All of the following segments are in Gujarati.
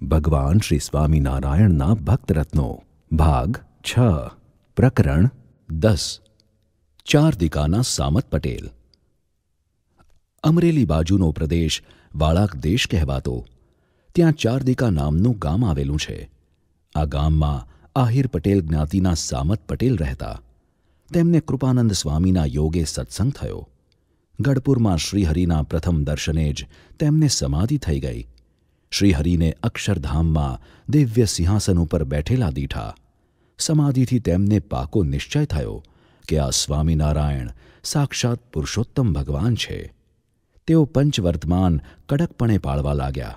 ભગવાન શ્રી સ્વામિનારાયણના ભક્તરત્નો ભાગ છ પ્રકરણ દસ ચારદિકાના સામત પટેલ અમરેલી બાજુનો પ્રદેશ વાળાક દેશ કહેવાતો ત્યાં ચારદિકા નામનું ગામ આવેલું છે આ ગામમાં આહિર પટેલ જ્ઞાતિના સામત પટેલ રહેતા તેમને કૃપાનંદ સ્વામીના યોગે સત્સંગ થયો ગઢપુરમાં શ્રીહરિના પ્રથમ દર્શને જ તેમને સમાધિ થઈ ગઈ શ્રીહરિને અક્ષરધામમાં દિવ્ય સિંહાસન ઉપર બેઠેલા દીઠા સમાધિથી તેમને પાકો નિશ્ચય થયો કે આ સ્વામિનારાયણ સાક્ષાત પુરુષોત્તમ ભગવાન છે તેઓ પંચવર્તમાન કડકપણે પાળવા લાગ્યા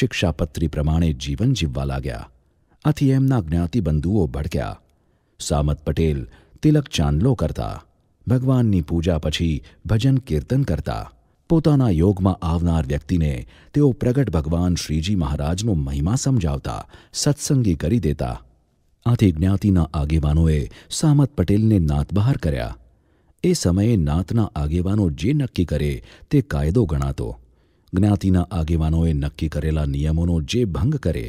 શિક્ષાપત્રી પ્રમાણે જીવન જીવવા લાગ્યા આથી એમના જ્ઞાતિબંધુઓ ભડક્યા સામત પટેલ તિલક ચાંદલો કરતા ભગવાનની પૂજા પછી ભજન કીર્તન કરતા પોતાના યોગમાં આવનાર વ્યક્તિને તેઓ પ્રગટ ભગવાન શ્રીજી મહારાજનો મહિમા સમજાવતા સત્સંગી કરી દેતા આથી જ્ઞાતિના આગેવાનોએ સામત પટેલને નાતબહાર કર્યા એ સમયે નાતના આગેવાનો જે નક્કી કરે તે કાયદો ગણાતો જ્ઞાતિના આગેવાનોએ નક્કી કરેલા નિયમોનો જે ભંગ કરે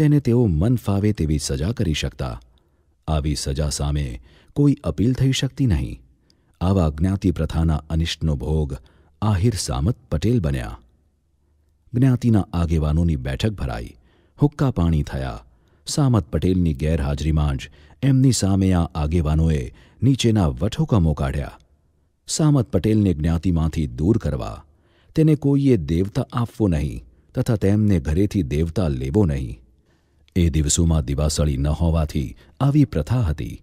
તેને તેઓ મન ફાવે તેવી સજા કરી શકતા આવી સજા સામે કોઈ અપીલ થઈ શકતી નહીં આવા જ્ઞાતિ પ્રથાના અનિષ્ટનો ભોગ આહિર સામત પટેલ બન્યા જ્ઞાતિના આગેવાનોની બેઠક ભરાઈ હુક્કા પાણી થયા સામત પટેલની ગેરહાજરીમાં જ એમની સામે આ આગેવાનોએ નીચેના વઠોકમો કાઢ્યા સામત પટેલને જ્ઞાતિમાંથી દૂર કરવા તેને કોઈએ દેવતા આપવો નહીં તથા તેમને ઘરેથી દેવતા લેવો નહીં એ દિવસોમાં દિવાસળી ન હોવાથી આવી પ્રથા હતી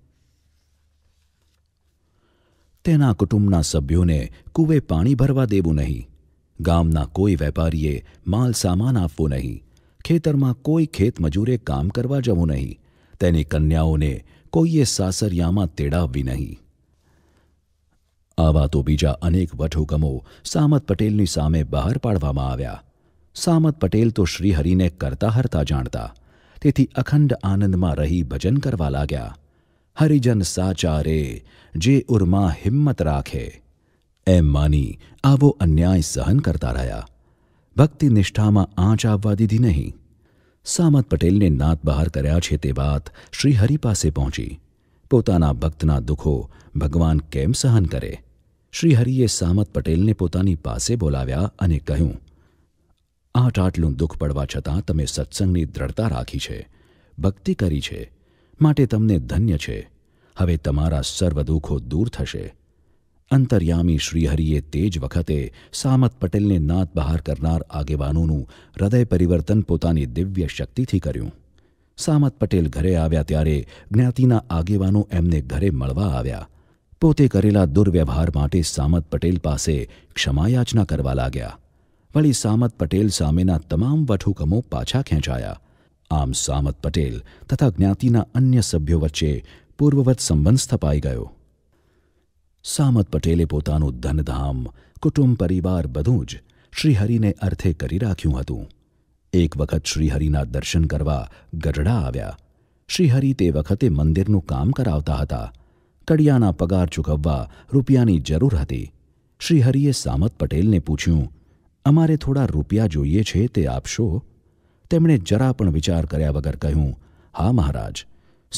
તેના કુટુંબના સભ્યોને કુવે પાણી ભરવા દેવું નહીં ગામના કોઈ વેપારીએ માલ સામાન આપવો નહીં ખેતરમાં કોઈ ખેતમજૂરે કામ કરવા જવું નહીં તેની કન્યાઓને કોઈએ સાસરિયામાં તેડાવવી નહીં આવા તો બીજા અનેક વટહુકમો સામત પટેલની સામે બહાર પાડવામાં આવ્યા સામત પટેલ તો શ્રીહરિને કરતા હરતા જાણતા તેથી અખંડ આનંદમાં રહી ભજન કરવા લાગ્યા હરિજન સાચારે જે ઉર્મા હિંમત રાખે એમ માની આવો અન્યાય સહન કરતા રહ્યા ભક્તિ નિષ્ઠામાં આંચ આવવા દીધી નહીં સામત પટેલને નાત બહાર કર્યા છે તે વાત શ્રીહરિ પાસે પહોંચી પોતાના ભક્તના દુઃખો ભગવાન કેમ સહન કરે શ્રીહરિએ સામત પટેલને પોતાની પાસે બોલાવ્યા અને કહ્યું આટ આટલું દુઃખ પડવા છતાં તમે સત્સંગની દ્રઢતા રાખી છે ભક્તિ કરી છે માટે તમને ધન્ય છે હવે તમારા સર્વ દુઃખો દૂર થશે અંતર્યામી શ્રીહરિએ તે જ વખતે સામત પટેલને નાત બહાર કરનાર આગેવાનોનું હૃદય પરિવર્તન પોતાની દિવ્ય શક્તિથી કર્યું સામત પટેલ ઘરે આવ્યા ત્યારે જ્ઞાતિના આગેવાનો એમને ઘરે મળવા આવ્યા પોતે કરેલા દુર્વ્યવહાર માટે સામત પટેલ પાસે ક્ષમાયાચના કરવા લાગ્યા વળી સામત પટેલ સામેના તમામ વઠુકમો પાછા ખેંચાયા આમ સામત પટેલ તથા જ્ઞાતિના અન્ય સભ્યો વચ્ચે પૂર્વવત સંબંધ સ્થપાઈ ગયો સામત પટેલે પોતાનું ધનધામ કુટુંબ પરિવાર બધું જ શ્રીહરિને અર્થે કરી રાખ્યું હતું એક વખત શ્રીહરિના દર્શન કરવા ગઢડા આવ્યા શ્રીહરિ તે વખતે મંદિરનું કામ કરાવતા હતા કડિયાના પગાર ચૂકવવા રૂપિયાની જરૂર હતી શ્રીહરિએ સામત પટેલને પૂછ્યું અમારે થોડા રૂપિયા જોઈએ છે તે આપશો તેમણે જરા પણ વિચાર કર્યા વગર કહ્યું હા મહારાજ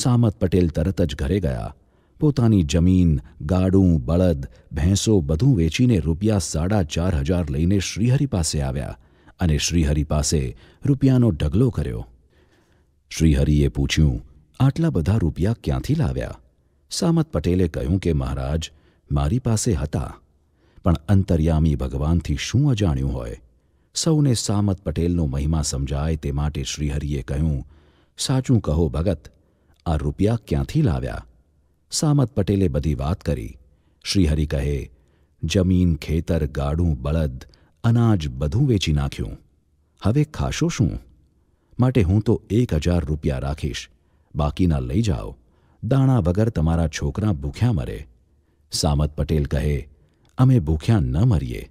સામત પટેલ તરત જ ઘરે ગયા પોતાની જમીન ગાડું બળદ ભેંસો બધું વેચીને રૂપિયા સાડા ચાર હજાર લઈને શ્રીહરિ પાસે આવ્યા અને શ્રીહરિ પાસે રૂપિયાનો ઢગલો કર્યો શ્રીહરિએ પૂછ્યું આટલા બધા રૂપિયા ક્યાંથી લાવ્યા સામત પટેલે કહ્યું કે મહારાજ મારી પાસે હતા પણ અંતર્યામી ભગવાનથી શું અજાણ્યું હોય સૌને સામત પટેલનો મહિમા સમજાય તે માટે શ્રીહરિએ કહ્યું સાચું કહો ભગત આ રૂપિયા ક્યાંથી લાવ્યા સામત પટેલે બધી વાત કરી શ્રીહરિ કહે જમીન ખેતર ગાડું બળદ અનાજ બધું વેચી નાખ્યું હવે ખાશો શું માટે હું તો એક હજાર રૂપિયા રાખીશ બાકીના લઈ જાઓ દાણા વગર તમારા છોકરા ભૂખ્યા મરે સામત પટેલ કહે અમે ભૂખ્યા ન મરીએ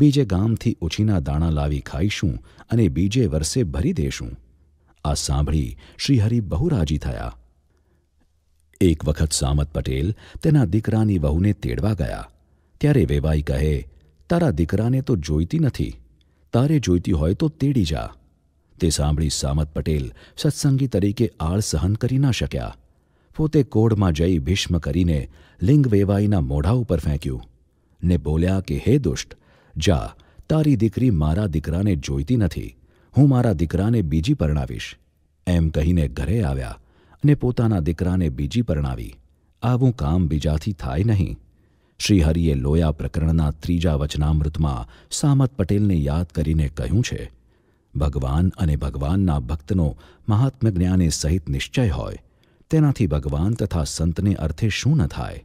બીજે ગામથી ઉછીના દાણા લાવી ખાઈશું અને બીજે વર્ષે ભરી દેશું આ સાંભળી શ્રીહરિ બહુ રાજી થયા એક વખત સામત પટેલ તેના દીકરાની વહુને તેડવા ગયા ત્યારે વેવાઈ કહે તારા દીકરાને તો જોઈતી નથી તારે જોઈતી હોય તો તેડી જા તે સાંભળી સામત પટેલ સત્સંગી તરીકે આળ સહન કરી ના શક્યા પોતે કોડમાં જઈ ભીષ્મ કરીને લિંગ વેવાઈના મોઢા ઉપર ફેંક્યું ને બોલ્યા કે હે દુષ્ટ જા તારી દીકરી મારા દીકરાને જોઈતી નથી હું મારા દીકરાને બીજી પરણાવીશ એમ કહીને ઘરે આવ્યા અને પોતાના દીકરાને બીજી પરણાવી આવું કામ બીજાથી થાય નહીં શ્રીહરિએ લોયા પ્રકરણના ત્રીજા વચનામૃતમાં સામત પટેલને યાદ કરીને કહ્યું છે ભગવાન અને ભગવાનના ભક્તનો મહાત્મ જ્ઞાને સહિત નિશ્ચય હોય તેનાથી ભગવાન તથા સંતને અર્થે શું ન થાય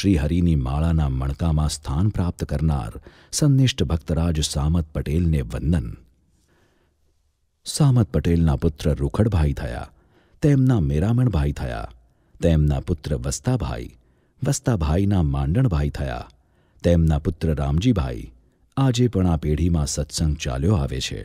શ્રીહરિની માળાના મણકામાં સ્થાન પ્રાપ્ત કરનાર સંનિષ્ઠ ભક્તરાજ સામત પટેલને વંદન સામત પટેલના પુત્ર રૂખડભાઈ થયા તેમના મેરામણભાઈ થયા તેમના પુત્ર વસ્તાભાઈ વસ્તાભાઈના માંડણભાઈ થયા તેમના પુત્ર રામજીભાઈ આજે પણ આ પેઢીમાં સત્સંગ ચાલ્યો આવે છે